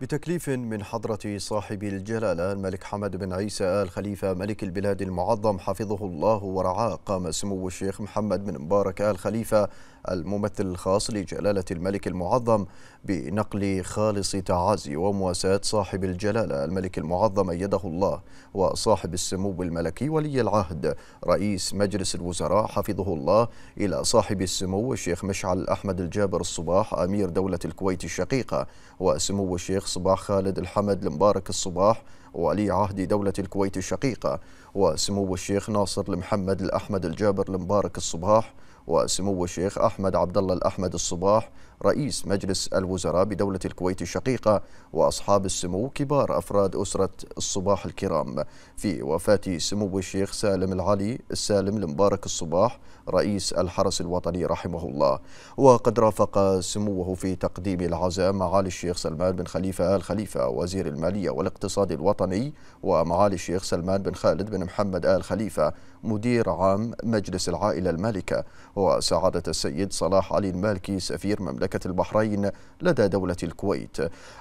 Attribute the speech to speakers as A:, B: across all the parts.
A: بتكليف من حضرة صاحب الجلالة الملك حمد بن عيسى آل خليفة ملك البلاد المعظم حفظه الله ورعاه قام سمو الشيخ محمد بن مبارك آل خليفة الممثل الخاص لجلالة الملك المعظم بنقل خالص تعازي ومواساة صاحب الجلالة الملك المعظم أيده الله وصاحب السمو الملكي ولي العهد رئيس مجلس الوزراء حفظه الله إلى صاحب السمو الشيخ مشعل أحمد الجابر الصباح أمير دولة الكويت الشقيقة وسمو الشيخ صباح خالد الحمد المبارك الصباح ولي عهد دولة الكويت الشقيقة وسمو الشيخ ناصر المحمد الأحمد الجابر المبارك الصباح وسمو الشيخ أحمد عبد الله الأحمد الصباح رئيس مجلس الوزراء بدولة الكويت الشقيقة وأصحاب السمو كبار أفراد أسرة الصباح الكرام في وفاة سمو الشيخ سالم العلي السالم المبارك الصباح رئيس الحرس الوطني رحمه الله وقد رافق سموه في تقديم العزاء معالي الشيخ سلمان بن خليفة آل خليفة وزير المالية والاقتصاد الوطني الوطني ومعالي الشيخ سلمان بن خالد بن محمد آل خليفة مدير عام مجلس العائلة المالكة وسعادة السيد صلاح علي المالكي سفير مملكة البحرين لدى دولة الكويت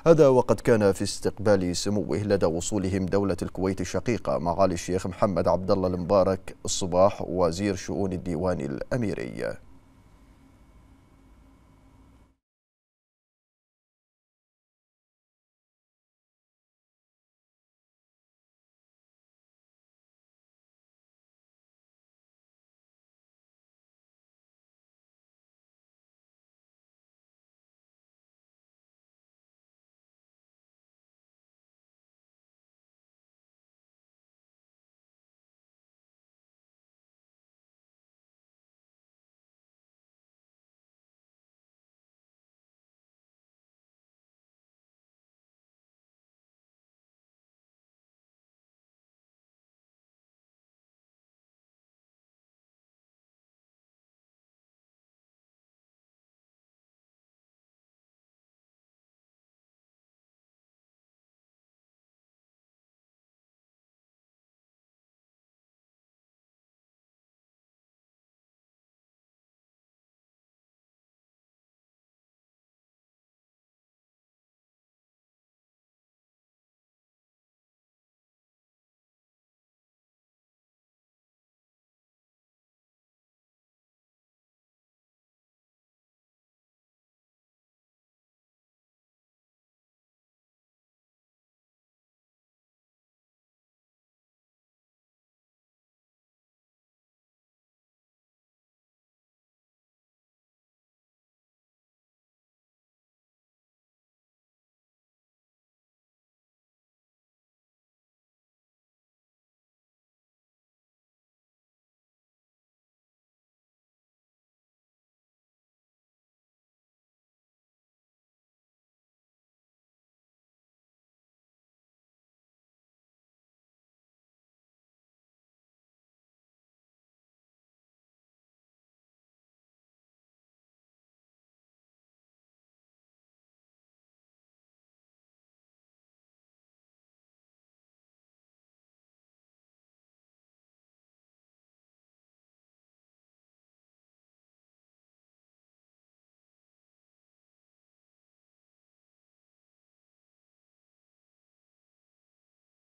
A: هذا وقد كان في استقبال سموه لدى وصولهم دولة الكويت الشقيقة معالي الشيخ محمد عبد الله المبارك الصباح وزير شؤون الديوان الأميري